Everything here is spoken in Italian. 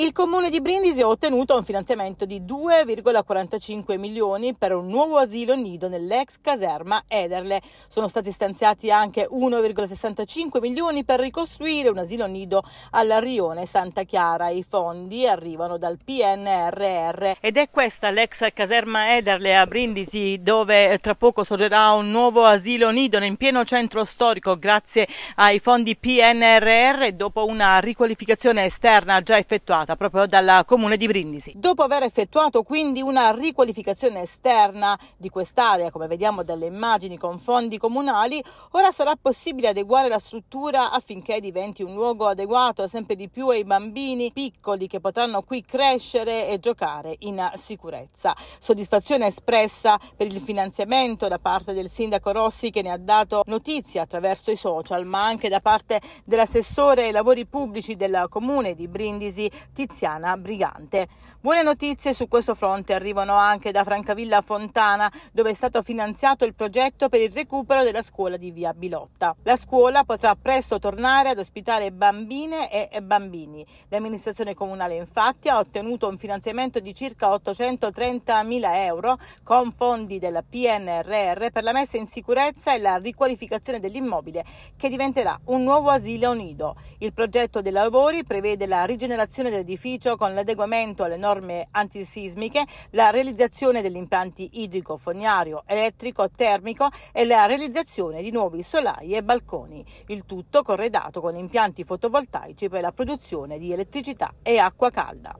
Il comune di Brindisi ha ottenuto un finanziamento di 2,45 milioni per un nuovo asilo nido nell'ex caserma Ederle. Sono stati stanziati anche 1,65 milioni per ricostruire un asilo nido alla Rione Santa Chiara. I fondi arrivano dal PNRR. Ed è questa l'ex caserma Ederle a Brindisi dove eh, tra poco sorgerà un nuovo asilo nido in pieno centro storico grazie ai fondi PNRR dopo una riqualificazione esterna già effettuata effettuata proprio dal comune di Brindisi. Dopo aver effettuato quindi una riqualificazione esterna di quest'area, come vediamo dalle immagini con fondi comunali, ora sarà possibile adeguare la struttura affinché diventi un luogo adeguato sempre di più ai bambini piccoli che potranno qui crescere e giocare in sicurezza. Soddisfazione espressa per il finanziamento da parte del sindaco Rossi che ne ha dato notizia attraverso i social, ma anche da parte dell'assessore ai lavori pubblici del comune di Brindisi Tiziana Brigante. Buone notizie su questo fronte arrivano anche da Francavilla Fontana, dove è stato finanziato il progetto per il recupero della scuola di Via Bilotta. La scuola potrà presto tornare ad ospitare bambine e bambini. L'amministrazione comunale infatti ha ottenuto un finanziamento di circa 830.000 euro con fondi della PNRR per la messa in sicurezza e la riqualificazione dell'immobile che diventerà un nuovo asilo nido. Il progetto dei lavori prevede la rigenerazione del dell'edificio con l'adeguamento alle norme antisismiche, la realizzazione degli impianti idrico, fognario, elettrico, termico e la realizzazione di nuovi solai e balconi. Il tutto corredato con impianti fotovoltaici per la produzione di elettricità e acqua calda.